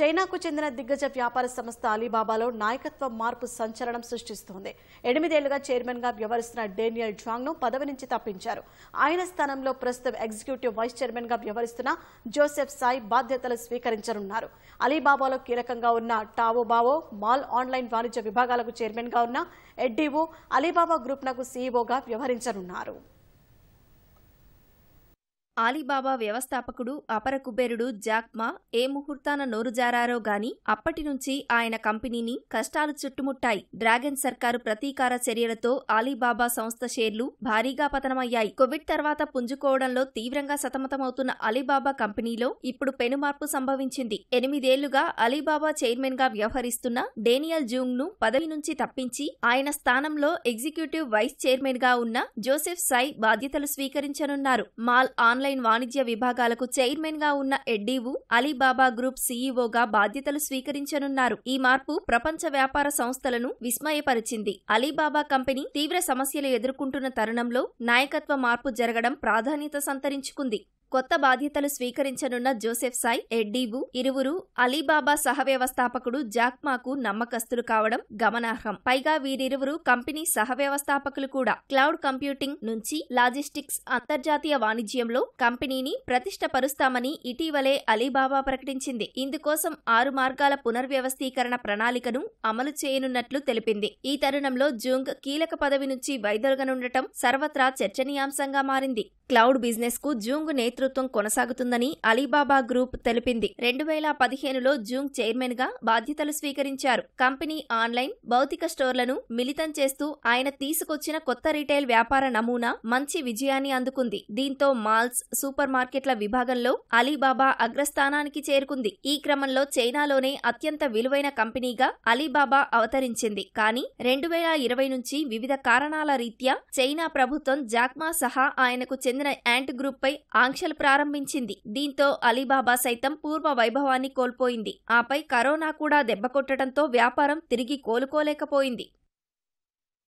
చైనాకు చెందిన దిగ్గజ వ్యాపార సంస్థ అలీబాబాలో నాయకత్వ మార్పు సంచలనం సృష్టిస్తోంది ఎనిమిదేళ్లుగా చైర్మన్ గా వ్యవహరిస్తున్న డేనియల్ జాంగ్ ను పదవి నుంచి తప్పించారు ఆయన స్థానంలో ప్రస్తుతం ఎగ్జిక్యూటివ్ వైస్ చైర్మన్ గా వ్యవహరిస్తున్న జోసెఫ్ సాయి బాధ్యతలు స్వీకరించనున్నారు అలీబాబాలో కీలకంగా ఉన్న టావోబావో మాల్ ఆన్లైన్ వాణిజ్య విభాగాలకు చైర్మన్ గా ఉన్న ఎడ్డీవో అలీబాబా గ్రూప్ నకు సీఈఓగా వ్యవహరించనున్నారు ఆలీబాబా వ్యవస్థాపకుడు అపర కుబేరుడు జాక్మా ఏ ముహూర్తాన నోరుజారారో గాని అప్పటి నుంచి ఆయన కంపెనీని కష్టాలు చుట్టుముట్టాయి డ్రాగన్ సర్కారు ప్రతీకార చర్యలతో ఆలీబాబా సంస్థ షేర్లు భారీగా పతనమయ్యాయి కోవిడ్ తర్వాత పుంజుకోవడంలో తీవ్రంగా సతమతమవుతున్న అలీబాబా కంపెనీలో ఇప్పుడు పెనుమార్పు సంభవించింది ఎనిమిదేళ్లుగా అలీబాబా చైర్మన్ గా వ్యవహరిస్తున్న డేనియల్ జూంగ్ ను పదవి నుంచి తప్పించి ఆయన స్థానంలో ఎగ్జిక్యూటివ్ వైస్ చైర్మన్ గా ఉన్న జోసెఫ్ సై బాధ్యతలు స్వీకరించనున్నారు మాల్ ఆన్లైన్ ఆన్లైన్ వాణిజ్య విభాగాలకు చైర్మన్ గా ఉన్న ఎడ్డీవు అలీబాబా గ్రూప్ సీఈఓగా బాధ్యతలు స్వీకరించనున్నారు ఈ మార్పు ప్రపంచ వ్యాపార సంస్థలను విస్మయపరిచింది అలీబాబా కంపెనీ తీవ్ర సమస్యలు ఎదుర్కొంటున్న తరుణంలో నాయకత్వ మార్పు జరగడం ప్రాధాన్యత సంతరించుకుంది కొత్త బాధ్యతలు స్వీకరించనున్న జోసెఫ్ సాయ్ ఎడ్డీబు ఇరువురు అలీబాబా సహవ్యవస్థాపకుడు జాక్మాకు నమ్మకస్తులు కావడం గమనార్హం పైగా వీరిరువురు కంపెనీ సహవ్యవస్థాపకులు కూడా క్లౌడ్ కంప్యూటింగ్ నుంచి లాజిస్టిక్స్ అంతర్జాతీయ వాణిజ్యంలో కంపెనీని ప్రతిష్టపరుస్తామని ఇటీవలే అలీబాబా ప్రకటించింది ఇందుకోసం ఆరు మార్గాల పునర్వ్యవస్థీకరణ ప్రణాళికను అమలు చేయనున్నట్లు తెలిపింది ఈ తరుణంలో జూంగ్ కీలక పదవి నుంచి వైదొలగనుండటం సర్వత్రా చర్చనీయాంశంగా మారింది క్లౌడ్ బిజినెస్ కు జూంగ్ నేతృత్వం కొనసాగుతుందని అలీబాబా గ్రూప్ తెలిపింది రెండు వేల పదిహేనులో జూంగ్ చైర్మన్ గా బాధ్యతలు స్వీకరించారు కంపెనీ ఆన్లైన్ భౌతిక స్టోర్లను మిళితం చేస్తూ ఆయన తీసుకొచ్చిన కొత్త రిటైల్ వ్యాపార నమూనా మంచి విజయాన్ని అందుకుంది దీంతో మాల్స్ సూపర్ మార్కెట్ల విభాగంలో అలీబాబా అగ్రస్థానానికి చేరుకుంది ఈ క్రమంలో చైనాలోనే అత్యంత విలువైన కంపెనీగా అలీబాబా అవతరించింది కానీ రెండు వేల ఇరవై నుంచి వివిధ కారణాల రీత్యా చైనా ప్రభుత్వం జాక్మా సహా ఆయనకు చెందిన చెందిన యాంట్ గ్రూప్ పై ఆంక్షలు ప్రారంభించింది దీంతో అలీబాబా సైతం పూర్వ వైభవాన్ని కోల్పోయింది ఆపై కరోనా కూడా దెబ్బకొట్టడంతో వ్యాపారం తిరిగి కోలుకోలేకపోయింది